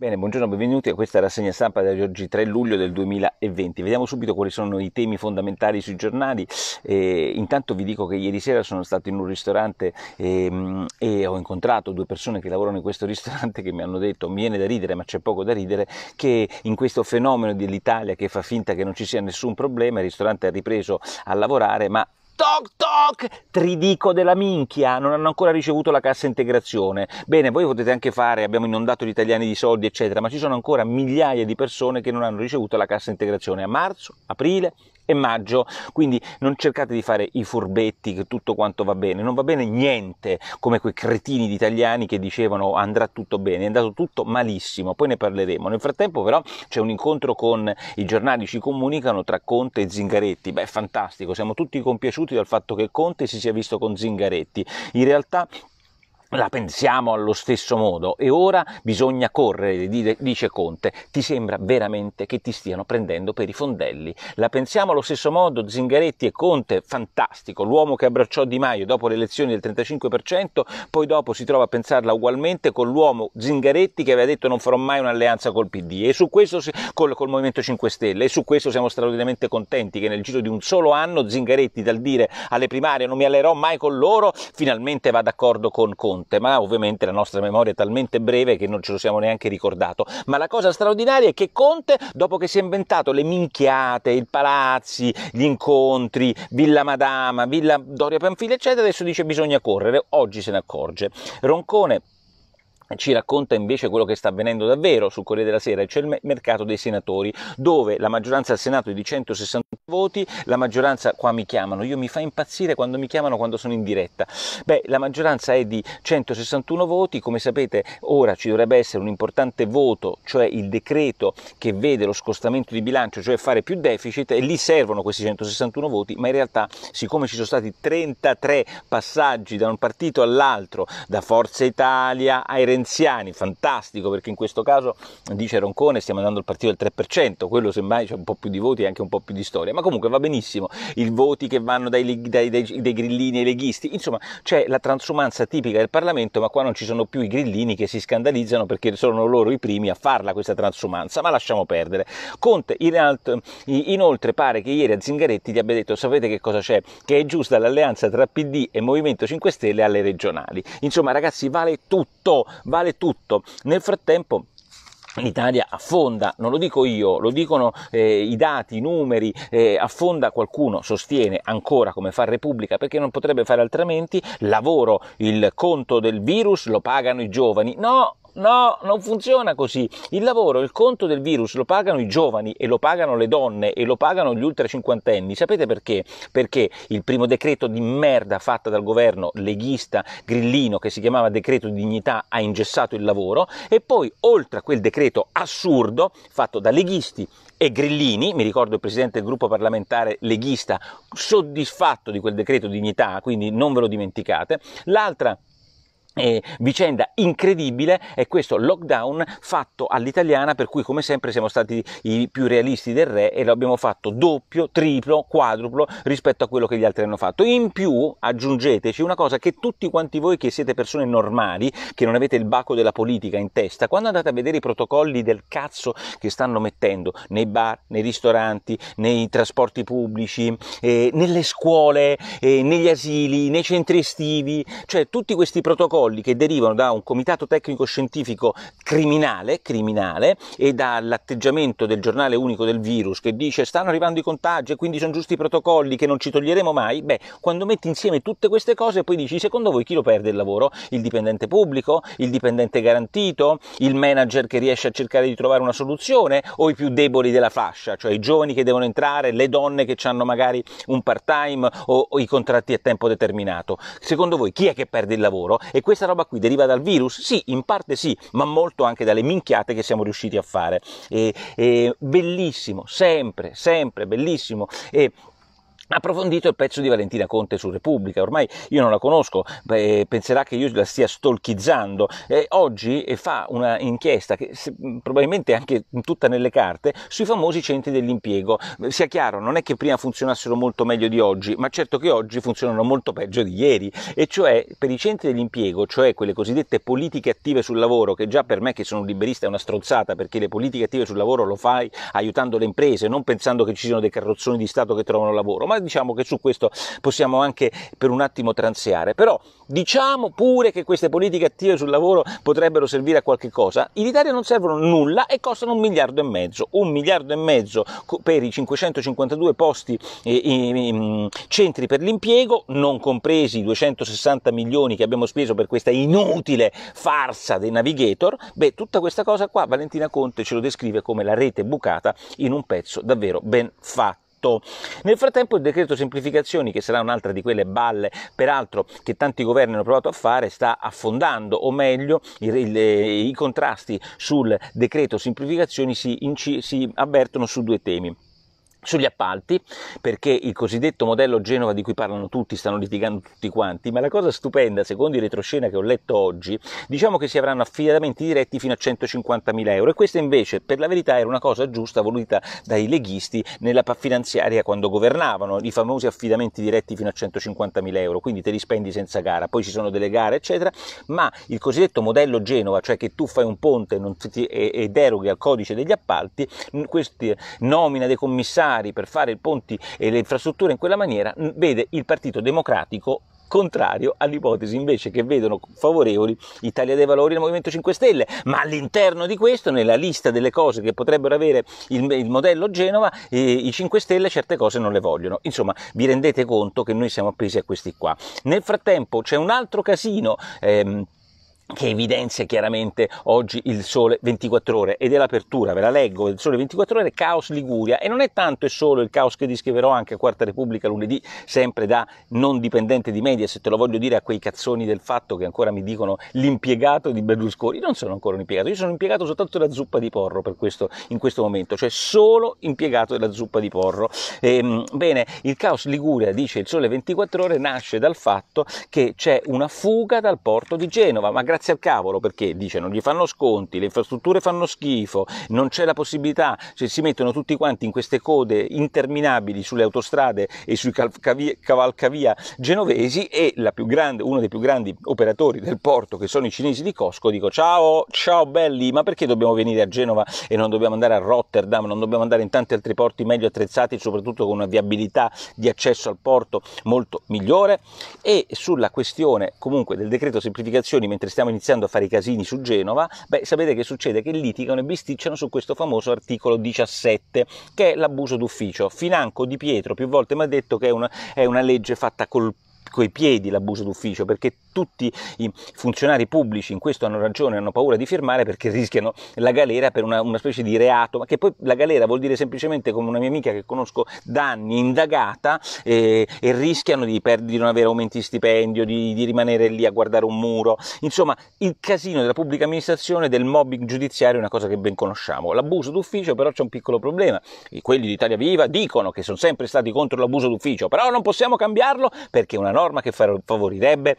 Bene, buongiorno, benvenuti a questa rassegna stampa di oggi 3 luglio del 2020. Vediamo subito quali sono i temi fondamentali sui giornali. Eh, intanto vi dico che ieri sera sono stato in un ristorante eh, e ho incontrato due persone che lavorano in questo ristorante che mi hanno detto mi viene da ridere ma c'è poco da ridere che in questo fenomeno dell'Italia che fa finta che non ci sia nessun problema il ristorante ha ripreso a lavorare ma toc toc, tridico della minchia, non hanno ancora ricevuto la cassa integrazione. Bene, voi potete anche fare, abbiamo inondato gli italiani di soldi, eccetera, ma ci sono ancora migliaia di persone che non hanno ricevuto la cassa integrazione a marzo, aprile, e maggio, quindi non cercate di fare i furbetti che tutto quanto va bene, non va bene niente, come quei cretini di italiani che dicevano andrà tutto bene, è andato tutto malissimo, poi ne parleremo. Nel frattempo però c'è un incontro con i giornali ci comunicano tra Conte e Zingaretti, beh fantastico, siamo tutti compiaciuti dal fatto che Conte si sia visto con Zingaretti. In realtà la pensiamo allo stesso modo e ora bisogna correre, dice Conte, ti sembra veramente che ti stiano prendendo per i fondelli. La pensiamo allo stesso modo Zingaretti e Conte, fantastico, l'uomo che abbracciò Di Maio dopo le elezioni del 35%, poi dopo si trova a pensarla ugualmente con l'uomo Zingaretti che aveva detto non farò mai un'alleanza col PD e su questo col, col Movimento 5 Stelle e su questo siamo straordinariamente contenti che nel giro di un solo anno Zingaretti dal dire alle primarie non mi allerò mai con loro, finalmente va d'accordo con Conte. Conte, ma ovviamente la nostra memoria è talmente breve che non ce lo siamo neanche ricordato. Ma la cosa straordinaria è che Conte, dopo che si è inventato le minchiate, i palazzi, gli incontri, Villa Madama, Villa Doria Panfili, eccetera, adesso dice bisogna correre, oggi se ne accorge. Roncone ci racconta invece quello che sta avvenendo davvero sul Corriere della Sera, cioè il mercato dei senatori, dove la maggioranza al Senato è di 160 voti, la maggioranza, qua mi chiamano, io mi fa impazzire quando mi chiamano quando sono in diretta, beh la maggioranza è di 161 voti, come sapete ora ci dovrebbe essere un importante voto, cioè il decreto che vede lo scostamento di bilancio, cioè fare più deficit e lì servono questi 161 voti, ma in realtà siccome ci sono stati 33 passaggi da un partito all'altro, da Forza Italia ai Renzi, renziani, fantastico, perché in questo caso, dice Roncone, stiamo andando al partito del 3%, quello semmai c'è cioè, un po' più di voti e anche un po' più di storia, ma comunque va benissimo, i voti che vanno dai, dai, dai, dai grillini ai leghisti, insomma c'è la transumanza tipica del Parlamento, ma qua non ci sono più i grillini che si scandalizzano perché sono loro i primi a farla questa transumanza, ma lasciamo perdere. Conte in alto, inoltre pare che ieri a Zingaretti gli abbia detto sapete che cosa c'è? Che è giusta l'alleanza tra PD e Movimento 5 Stelle alle regionali. Insomma ragazzi vale tutto, vale tutto. Nel frattempo L'Italia affonda, non lo dico io, lo dicono eh, i dati, i numeri, eh, affonda qualcuno, sostiene ancora come fa Repubblica perché non potrebbe fare altrimenti, lavoro, il conto del virus lo pagano i giovani, no, No, non funziona così. Il lavoro, il conto del virus lo pagano i giovani e lo pagano le donne e lo pagano gli ultra cinquantenni. Sapete perché? Perché il primo decreto di merda fatto dal governo leghista grillino che si chiamava decreto di dignità ha ingessato il lavoro e poi oltre a quel decreto assurdo fatto da leghisti e grillini, mi ricordo il presidente del gruppo parlamentare leghista soddisfatto di quel decreto di dignità, quindi non ve lo dimenticate, l'altra eh, vicenda incredibile è questo lockdown fatto all'italiana per cui come sempre siamo stati i più realisti del re e l'abbiamo fatto doppio, triplo, quadruplo rispetto a quello che gli altri hanno fatto. In più aggiungeteci una cosa che tutti quanti voi che siete persone normali, che non avete il baco della politica in testa, quando andate a vedere i protocolli del cazzo che stanno mettendo nei bar, nei ristoranti, nei trasporti pubblici, eh, nelle scuole, eh, negli asili, nei centri estivi, cioè tutti questi protocolli protocolli che derivano da un comitato tecnico scientifico criminale, criminale e dall'atteggiamento del giornale unico del virus che dice stanno arrivando i contagi e quindi sono giusti i protocolli che non ci toglieremo mai, beh, quando metti insieme tutte queste cose poi dici secondo voi chi lo perde il lavoro? Il dipendente pubblico? Il dipendente garantito? Il manager che riesce a cercare di trovare una soluzione? O i più deboli della fascia, cioè i giovani che devono entrare, le donne che hanno magari un part time o, o i contratti a tempo determinato? Secondo voi chi è che perde il lavoro? E questa roba qui deriva dal virus? Sì, in parte sì, ma molto anche dalle minchiate che siamo riusciti a fare. E, e bellissimo, sempre, sempre bellissimo. E approfondito il pezzo di Valentina Conte su Repubblica, ormai io non la conosco, beh, penserà che io la stia stolchizzando, eh, oggi fa una inchiesta, che se, probabilmente anche tutta nelle carte, sui famosi centri dell'impiego, sia chiaro, non è che prima funzionassero molto meglio di oggi, ma certo che oggi funzionano molto peggio di ieri, e cioè per i centri dell'impiego, cioè quelle cosiddette politiche attive sul lavoro, che già per me che sono un liberista è una strozzata, perché le politiche attive sul lavoro lo fai aiutando le imprese, non pensando che ci siano dei carrozzoni di Stato che trovano lavoro, ma diciamo che su questo possiamo anche per un attimo transeare, però diciamo pure che queste politiche attive sul lavoro potrebbero servire a qualche cosa, in Italia non servono nulla e costano un miliardo e mezzo, un miliardo e mezzo per i 552 posti eh, centri per l'impiego, non compresi i 260 milioni che abbiamo speso per questa inutile farsa dei navigator, beh tutta questa cosa qua Valentina Conte ce lo descrive come la rete bucata in un pezzo davvero ben fatto tutto. Nel frattempo il decreto semplificazioni, che sarà un'altra di quelle balle, peraltro che tanti governi hanno provato a fare, sta affondando, o meglio il, il, eh, i contrasti sul decreto semplificazioni si, in, si avvertono su due temi sugli appalti, perché il cosiddetto modello Genova di cui parlano tutti, stanno litigando tutti quanti, ma la cosa stupenda, secondo i retroscena che ho letto oggi, diciamo che si avranno affidamenti diretti fino a 150.000 euro e questa invece per la verità era una cosa giusta voluta dai leghisti nella finanziaria quando governavano, i famosi affidamenti diretti fino a 150.000 euro, quindi te li spendi senza gara, poi ci sono delle gare eccetera, ma il cosiddetto modello Genova, cioè che tu fai un ponte e, ti, e, e deroghi al codice degli appalti, questi, nomina dei commissari, militari per fare i ponti e le infrastrutture in quella maniera, vede il Partito Democratico contrario all'ipotesi invece che vedono favorevoli Italia dei Valori e il Movimento 5 Stelle, ma all'interno di questo, nella lista delle cose che potrebbero avere il, il modello Genova, eh, i 5 Stelle certe cose non le vogliono. Insomma, vi rendete conto che noi siamo appesi a questi qua. Nel frattempo c'è un altro casino. Ehm, che evidenzia chiaramente oggi il Sole 24 Ore ed è l'apertura, ve la leggo, il Sole 24 Ore, Caos Liguria e non è tanto e solo il caos che descriverò anche a Quarta Repubblica lunedì, sempre da non dipendente di media, se te lo voglio dire a quei cazzoni del fatto che ancora mi dicono l'impiegato di Berlusconi, non sono ancora un impiegato, io sono impiegato soltanto della zuppa di porro per questo, in questo momento, cioè solo impiegato della zuppa di porro. E, ehm, bene, il Caos Liguria, dice il Sole 24 Ore, nasce dal fatto che c'è una fuga dal porto di Genova, ma grazie grazie al cavolo, perché dice non gli fanno sconti, le infrastrutture fanno schifo, non c'è la possibilità, cioè si mettono tutti quanti in queste code interminabili sulle autostrade e sui cavalcavia genovesi e la più grande, uno dei più grandi operatori del porto, che sono i cinesi di Cosco, dico ciao, ciao belli, ma perché dobbiamo venire a Genova e non dobbiamo andare a Rotterdam, non dobbiamo andare in tanti altri porti meglio attrezzati, soprattutto con una viabilità di accesso al porto molto migliore? E sulla questione comunque del decreto semplificazioni, mentre stiamo iniziando a fare i casini su Genova, beh, sapete che succede? Che litigano e bisticciano su questo famoso articolo 17, che è l'abuso d'ufficio. Financo Di Pietro più volte mi ha detto che è una, è una legge fatta col coi piedi l'abuso d'ufficio, perché tutti i funzionari pubblici in questo hanno ragione, hanno paura di firmare perché rischiano la galera per una, una specie di reato, ma che poi la galera vuol dire semplicemente come una mia amica che conosco da anni, indagata e, eh, e rischiano di, per, di non avere aumenti di stipendio, di, di rimanere lì a guardare un muro, insomma il casino della pubblica amministrazione, del mobbing giudiziario è una cosa che ben conosciamo, l'abuso d'ufficio però c'è un piccolo problema, quelli di Italia Viva dicono che sono sempre stati contro l'abuso d'ufficio, però non possiamo cambiarlo perché una una norma che favorirebbe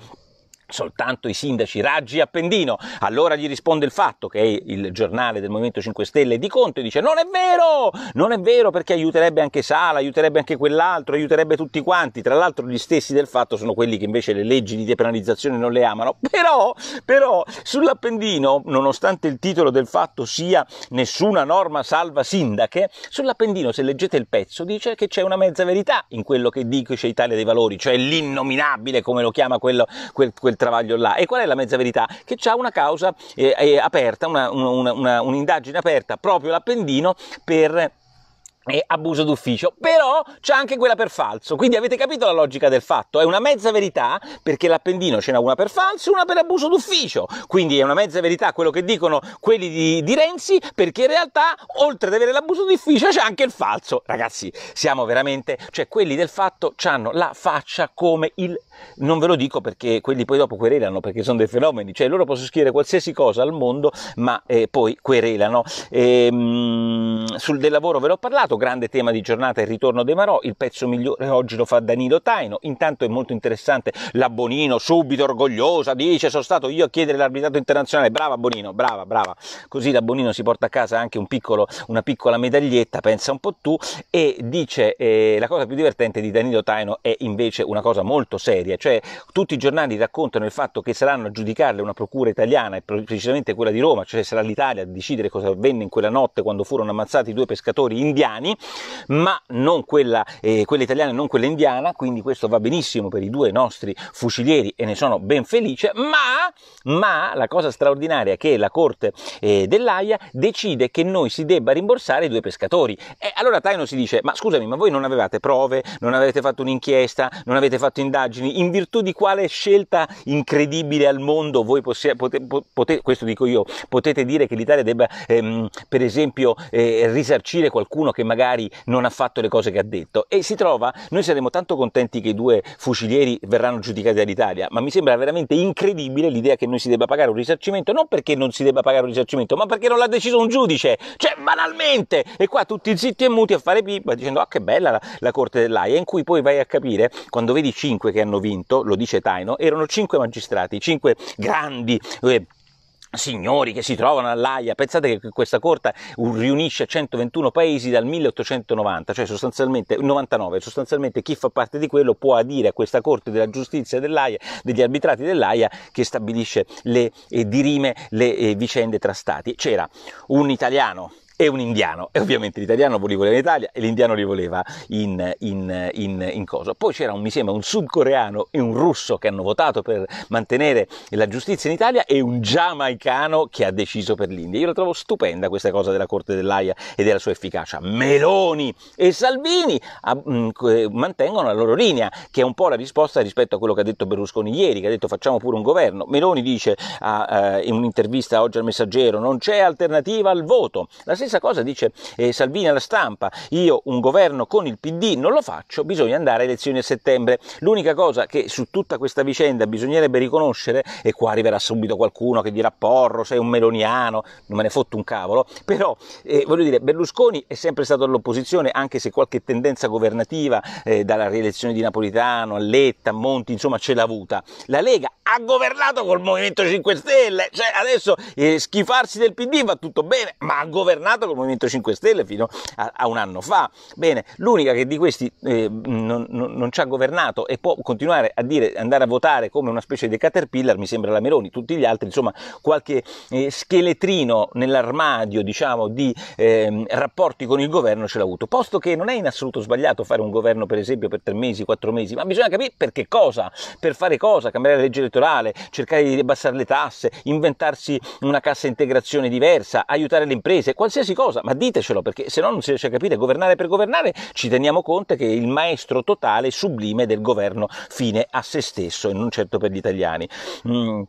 soltanto i sindaci Raggi e Appendino. Allora gli risponde il fatto che è il giornale del Movimento 5 Stelle di Conte dice non è vero, non è vero perché aiuterebbe anche Sala, aiuterebbe anche quell'altro, aiuterebbe tutti quanti. Tra l'altro gli stessi del fatto sono quelli che invece le leggi di depenalizzazione non le amano. Però, però sull'Appendino, nonostante il titolo del fatto sia nessuna norma salva sindache, sull'Appendino se leggete il pezzo dice che c'è una mezza verità in quello che dice Italia dei Valori, cioè l'innominabile come lo chiama quello, quel, quel travaglio là. E qual è la mezza verità? Che c'è una causa eh, eh, aperta, una, una, una, un'indagine aperta proprio l'Appendino per e abuso d'ufficio, però c'è anche quella per falso, quindi avete capito la logica del fatto, è una mezza verità perché l'appendino ce n'è una per falso e una per abuso d'ufficio, quindi è una mezza verità quello che dicono quelli di, di Renzi perché in realtà oltre ad avere l'abuso d'ufficio c'è anche il falso, ragazzi siamo veramente, cioè quelli del fatto hanno la faccia come il, non ve lo dico perché quelli poi dopo querelano perché sono dei fenomeni, cioè loro possono scrivere qualsiasi cosa al mondo ma eh, poi querelano. ehm sul del lavoro ve l'ho parlato, grande tema di giornata è il ritorno dei Marò, il pezzo migliore oggi lo fa Danilo Taino, intanto è molto interessante la Bonino, subito orgogliosa, dice sono stato io a chiedere l'arbitrato internazionale, brava Bonino, brava, brava, così la Bonino si porta a casa anche un piccolo, una piccola medaglietta, pensa un po' tu, e dice eh, la cosa più divertente di Danilo Taino è invece una cosa molto seria, cioè tutti i giornali raccontano il fatto che saranno a giudicarle una procura italiana e precisamente quella di Roma, cioè sarà l'Italia a decidere cosa avvenne in quella notte quando furono ammazzati stati due pescatori indiani, ma non quella, eh, quella italiana e non quella indiana, quindi questo va benissimo per i due nostri fucilieri e ne sono ben felice, ma, ma la cosa straordinaria è che la Corte eh, dell'AIA decide che noi si debba rimborsare i due pescatori. E allora Taino si dice, ma scusami, ma voi non avevate prove, non avete fatto un'inchiesta, non avete fatto indagini, in virtù di quale scelta incredibile al mondo voi possiate, pote, pote, questo dico io, potete dire che l'Italia debba ehm, per esempio eh, risarcire qualcuno che magari non ha fatto le cose che ha detto e si trova, noi saremo tanto contenti che i due fucilieri verranno giudicati dall'Italia, ma mi sembra veramente incredibile l'idea che noi si debba pagare un risarcimento, non perché non si debba pagare un risarcimento, ma perché non l'ha deciso un giudice, cioè banalmente, e qua tutti zitti e muti a fare pipa dicendo ah che bella la, la corte dell'AIA, in cui poi vai a capire, quando vedi cinque che hanno vinto, lo dice Taino, erano cinque magistrati, cinque grandi... Eh, signori che si trovano all'AIA, pensate che questa corte riunisce 121 paesi dal 1890, cioè sostanzialmente 99, sostanzialmente chi fa parte di quello può adire a questa corte della giustizia dell'AIA, degli arbitrati dell'AIA che stabilisce le, e eh, dirime le eh, vicende tra stati. C'era un italiano e un indiano. E ovviamente l'italiano li voleva in Italia e l'indiano li voleva in, in, in, in cosa. Poi c'era, un, mi sembra, un sudcoreano e un russo che hanno votato per mantenere la giustizia in Italia e un giamaicano che ha deciso per l'India. Io la trovo stupenda questa cosa della Corte dell'AIA e della sua efficacia. Meloni e Salvini a, ah, mh, mm, eh, mantengono la loro linea, che è un po' la risposta rispetto a quello che ha detto Berlusconi ieri, che ha detto facciamo pure un governo. Meloni dice ah, eh, in un'intervista oggi al Messaggero non c'è alternativa al voto. La stessa stessa cosa dice eh, Salvini alla stampa, io un governo con il PD non lo faccio, bisogna andare alle elezioni a settembre. L'unica cosa che su tutta questa vicenda bisognerebbe riconoscere, e qua arriverà subito qualcuno che dirà Porro, sei un meloniano, non me ne fotto un cavolo, però eh, voglio dire, Berlusconi è sempre stato all'opposizione, anche se qualche tendenza governativa, eh, dalla rielezione di Napolitano, a Letta, Monti, insomma ce l'ha avuta. La Lega ha governato col Movimento 5 Stelle, cioè adesso eh, schifarsi del PD va tutto bene, ma ha governato governato col Movimento 5 Stelle fino a, a un anno fa. Bene, l'unica che di questi eh, non, non, non, ci ha governato e può continuare a dire andare a votare come una specie di caterpillar, mi sembra la Meloni, tutti gli altri, insomma, qualche eh, scheletrino nell'armadio, diciamo, di eh, rapporti con il governo ce l'ha avuto. Posto che non è in assoluto sbagliato fare un governo, per esempio, per tre mesi, quattro mesi, ma bisogna capire per che cosa, per fare cosa, cambiare la legge elettorale, cercare di abbassare le tasse, inventarsi una cassa integrazione diversa, aiutare le imprese, qualsiasi qualsiasi cosa, ma ditecelo perché se no non si riesce a capire governare per governare, ci teniamo conto che è il maestro totale sublime del governo fine a se stesso e non certo per gli italiani. Mm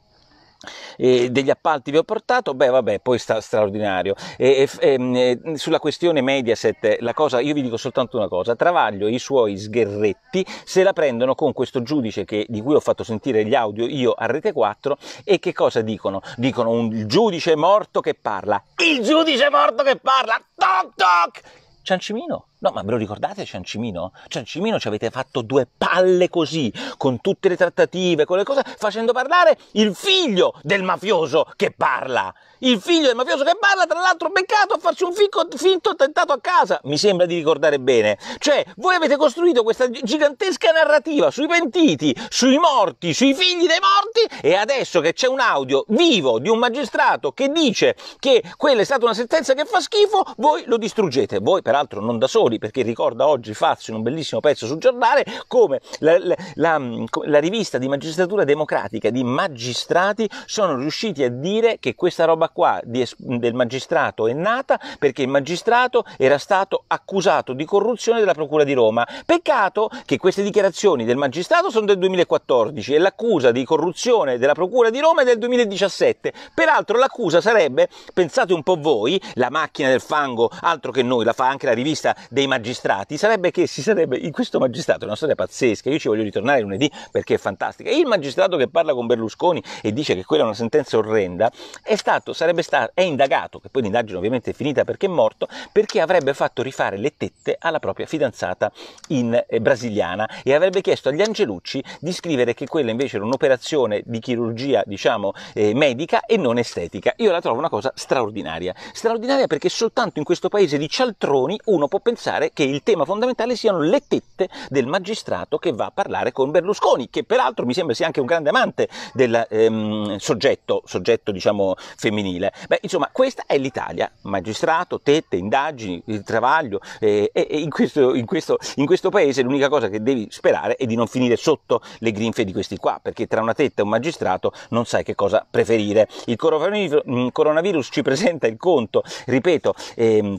eh, degli appalti vi ho portato, beh vabbè, poi sta straordinario. E, e, ehm, e, sulla questione Mediaset, la cosa, io vi dico soltanto una cosa, Travaglio e i suoi sgherretti se la prendono con questo giudice che, di cui ho fatto sentire gli audio io a Rete 4 e che cosa dicono? Dicono un giudice morto che parla. Il giudice morto che parla! Toc toc! Ciancimino! No, ma ve lo ricordate Ciancimino? Ciancimino ci avete fatto due palle così, con tutte le trattative, con le cose, facendo parlare il figlio del mafioso che parla. Il figlio del mafioso che parla, tra l'altro beccato a farsi un fico, finto attentato a casa, mi sembra di ricordare bene. Cioè, voi avete costruito questa gigantesca narrativa sui pentiti, sui morti, sui figli dei morti e adesso che c'è un audio vivo di un magistrato che dice che quella è stata una sentenza che fa schifo, voi lo distruggete. Voi peraltro non da soli editori, perché ricorda oggi Fazio in un bellissimo pezzo sul giornale come la, la, la, la rivista di magistratura democratica di magistrati sono riusciti a dire che questa roba qua di, del magistrato è nata perché il magistrato era stato accusato di corruzione della Procura di Roma. Peccato che queste dichiarazioni del magistrato sono del 2014 e l'accusa di corruzione della Procura di Roma è del 2017. Peraltro l'accusa sarebbe, pensate un po' voi, la macchina del fango, altro che noi, la fa anche la rivista dei dei magistrati sarebbe che si sarebbe, in questo magistrato è una storia pazzesca, io ci voglio ritornare lunedì perché è fantastica, il magistrato che parla con Berlusconi e dice che quella è una sentenza orrenda è stato, sarebbe stato, è indagato, che poi l'indagine ovviamente è finita perché è morto, perché avrebbe fatto rifare le tette alla propria fidanzata in, eh, brasiliana e avrebbe chiesto agli Angelucci di scrivere che quella invece era un'operazione di chirurgia, diciamo, eh, medica e non estetica. Io la trovo una cosa straordinaria, straordinaria perché soltanto in questo paese di cialtroni uno può pensare pensare che il tema fondamentale siano le tette del magistrato che va a parlare con Berlusconi, che peraltro mi sembra sia anche un grande amante del ehm, soggetto, soggetto diciamo femminile. Beh, insomma, questa è l'Italia, magistrato, tette, indagini, travaglio, eh, e, in, questo, in, questo, in questo paese l'unica cosa che devi sperare è di non finire sotto le grinfie di questi qua, perché tra una tetta e un magistrato non sai che cosa preferire. Il coronavirus mm, ci presenta il conto, ripeto, ehm,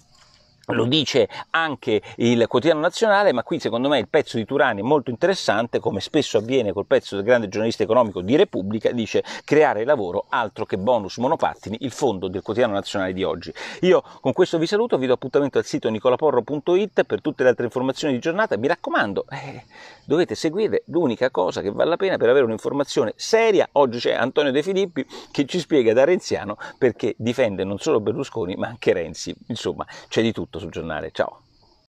lo dice anche il quotidiano nazionale, ma qui secondo me il pezzo di Turani è molto interessante, come spesso avviene col pezzo del grande giornalista economico di Repubblica, dice creare lavoro altro che bonus monopattini, il fondo del quotidiano nazionale di oggi. Io con questo vi saluto, vi do appuntamento al sito nicolaporro.it per tutte le altre informazioni di giornata, mi raccomando, eh, dovete seguire l'unica cosa che vale la pena per avere un'informazione seria. Oggi c'è Antonio De Filippi che ci spiega da Renziano perché difende non solo Berlusconi ma anche Renzi, insomma c'è di tutto tutto sul giornale. Ciao!